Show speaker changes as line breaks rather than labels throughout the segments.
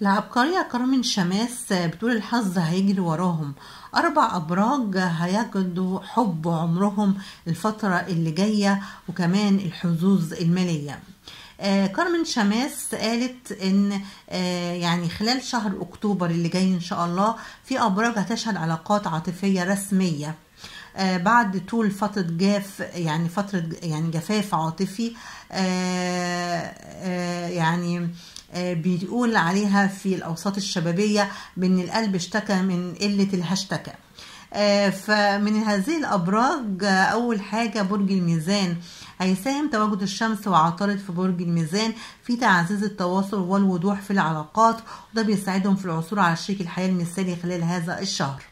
العبقرية كارمن شماس بتقول الحظ هيجري وراهم أربع أبراج هيجدوا حب عمرهم الفترة اللي جاية وكمان الحظوظ المالية آه كارمن شماس قالت ان آه يعني خلال شهر اكتوبر اللي جاي ان شاء الله في ابراج هتشهد علاقات عاطفيه رسميه آه بعد طول فتره جاف يعني فتره يعني جفاف عاطفي آه، آه، يعني آه، بيقول عليها في الاوساط الشبابيه بان القلب اشتكى من قله الهشتكه آه، فمن هذه الابراج آه، اول حاجه برج الميزان هيساهم تواجد الشمس وعطارد في برج الميزان في تعزيز التواصل والوضوح في العلاقات وده بيساعدهم في العثور على شريك الحياه المثالي خلال هذا الشهر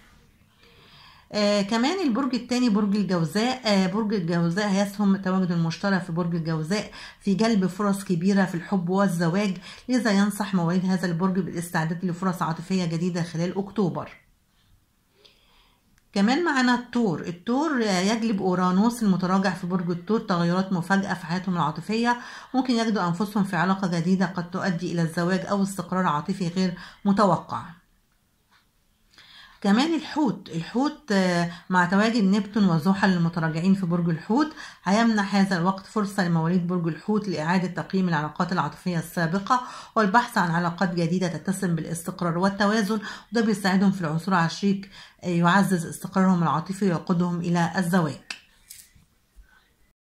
آه كمان البرج الثاني برج الجوزاء آه برج الجوزاء هيسهم تواجد المشترى في برج الجوزاء في جلب فرص كبيرة في الحب والزواج لذا ينصح مواليد هذا البرج بالاستعداد لفرص عاطفية جديدة خلال أكتوبر كمان معنا التور التور يجلب اورانوس المتراجع في برج التور تغيرات مفاجئه في حياتهم العاطفيه ممكن يجدوا انفسهم في علاقه جديده قد تؤدي الى الزواج او استقرار عاطفي غير متوقع كمان الحوت الحوت آه، مع تواجد نبتون وزحل المتراجعين في برج الحوت هيمنح هذا الوقت فرصة لمواليد برج الحوت لإعادة تقييم العلاقات العاطفية السابقة والبحث عن علاقات جديدة تتسم بالاستقرار والتوازن وده بيساعدهم في العثور على شريك آه، يعزز استقرارهم العاطفي ويقودهم إلى الزواج